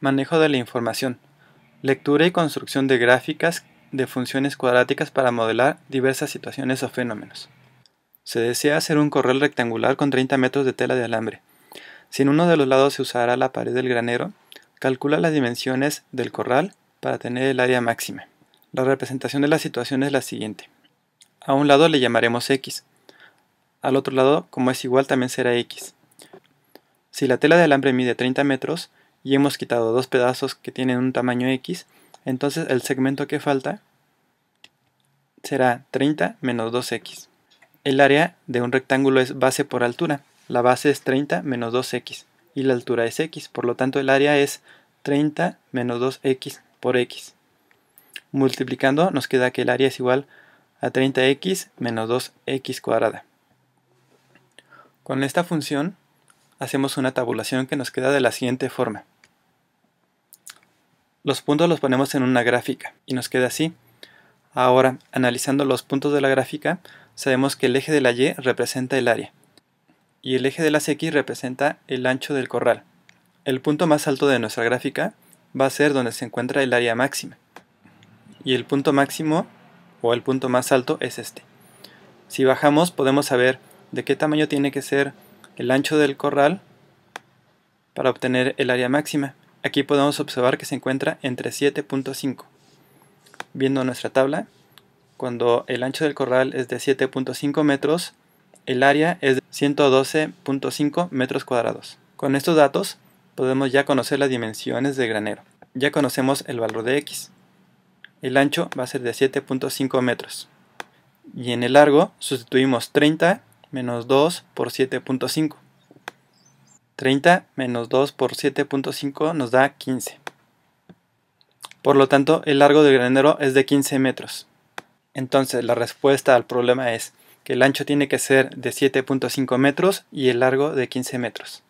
Manejo de la información. Lectura y construcción de gráficas de funciones cuadráticas para modelar diversas situaciones o fenómenos. Se desea hacer un corral rectangular con 30 metros de tela de alambre. Si en uno de los lados se usará la pared del granero, calcula las dimensiones del corral para tener el área máxima. La representación de la situación es la siguiente. A un lado le llamaremos X. Al otro lado, como es igual, también será X. Si la tela de alambre mide 30 metros, y hemos quitado dos pedazos que tienen un tamaño X, entonces el segmento que falta será 30 menos 2X. El área de un rectángulo es base por altura. La base es 30 menos 2X y la altura es X, por lo tanto el área es 30 menos 2X por X. Multiplicando nos queda que el área es igual a 30x menos 2x cuadrada. Con esta función hacemos una tabulación que nos queda de la siguiente forma. Los puntos los ponemos en una gráfica y nos queda así. Ahora, analizando los puntos de la gráfica, sabemos que el eje de la Y representa el área y el eje de las X representa el ancho del corral. El punto más alto de nuestra gráfica va a ser donde se encuentra el área máxima. Y el punto máximo o el punto más alto es este. Si bajamos podemos saber de qué tamaño tiene que ser el ancho del corral para obtener el área máxima. Aquí podemos observar que se encuentra entre 7.5. Viendo nuestra tabla, cuando el ancho del corral es de 7.5 metros, el área es de 112.5 metros cuadrados. Con estos datos podemos ya conocer las dimensiones del granero. Ya conocemos el valor de x. El ancho va a ser de 7.5 metros. Y en el largo sustituimos 30 menos 2 por 7.5. 30 menos 2 por 7.5 nos da 15. Por lo tanto, el largo del granero es de 15 metros. Entonces, la respuesta al problema es que el ancho tiene que ser de 7.5 metros y el largo de 15 metros.